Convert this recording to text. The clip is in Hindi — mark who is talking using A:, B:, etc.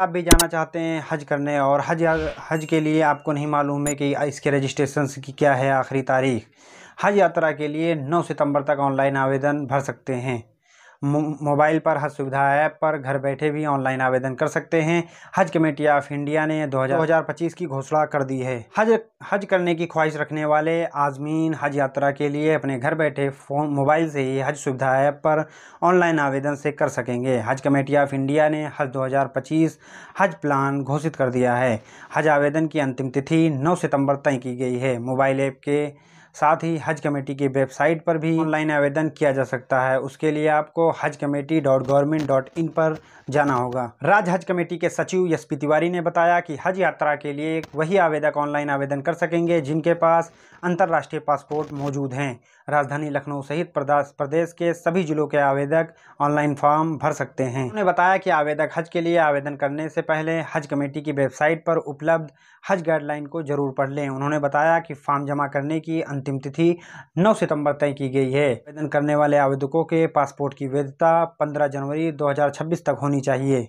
A: आप भी जाना चाहते हैं हज करने और हज हज के लिए आपको नहीं मालूम है कि इसके रजिस्ट्रेशन की क्या है आखिरी तारीख हज यात्रा के लिए 9 सितंबर तक ऑनलाइन आवेदन भर सकते हैं मोबाइल पर हज सुविधा ऐप पर घर बैठे भी ऑनलाइन आवेदन कर सकते हैं हज कमेटी ऑफ इंडिया ने 2025 की घोषणा कर दी है हज हज करने की ख्वाहिश रखने वाले आजमीन हज यात्रा के लिए अपने घर बैठे फ़ोन मोबाइल से ही हज सुविधा ऐप पर ऑनलाइन आवेदन से कर सकेंगे हज कमेटी ऑफ इंडिया ने हज पच्चीस हज प्लान घोषित कर दिया है हज आवेदन की अंतिम तिथि नौ सितंबर तय की गई है मोबाइल ऐप के साथ ही हज कमेटी की वेबसाइट पर भी ऑनलाइन आवेदन किया जा सकता है उसके लिए आपको Haj committee dot government dot in पर जाना होगा राज्य हज कमेटी के सचिव यशपी तिवारी ने बताया कि हज यात्रा के लिए वही आवेदक ऑनलाइन आवेदन कर सकेंगे जिनके पास अंतर्राष्ट्रीय पासपोर्ट मौजूद हैं राजधानी लखनऊ सहित प्रदेश के सभी जिलों के आवेदक ऑनलाइन फॉर्म भर सकते हैं उन्होंने बताया कि आवेदक हज के लिए आवेदन करने से पहले हज कमेटी की वेबसाइट पर उपलब्ध हज गाइडलाइन को जरूर पढ़ लें उन्होंने बताया कि फॉर्म जमा करने की अंतिम तिथि 9 सितंबर तय की गई है आवेदन करने वाले आवेदकों के पासपोर्ट की वैधता 15 जनवरी 2026 तक होनी चाहिए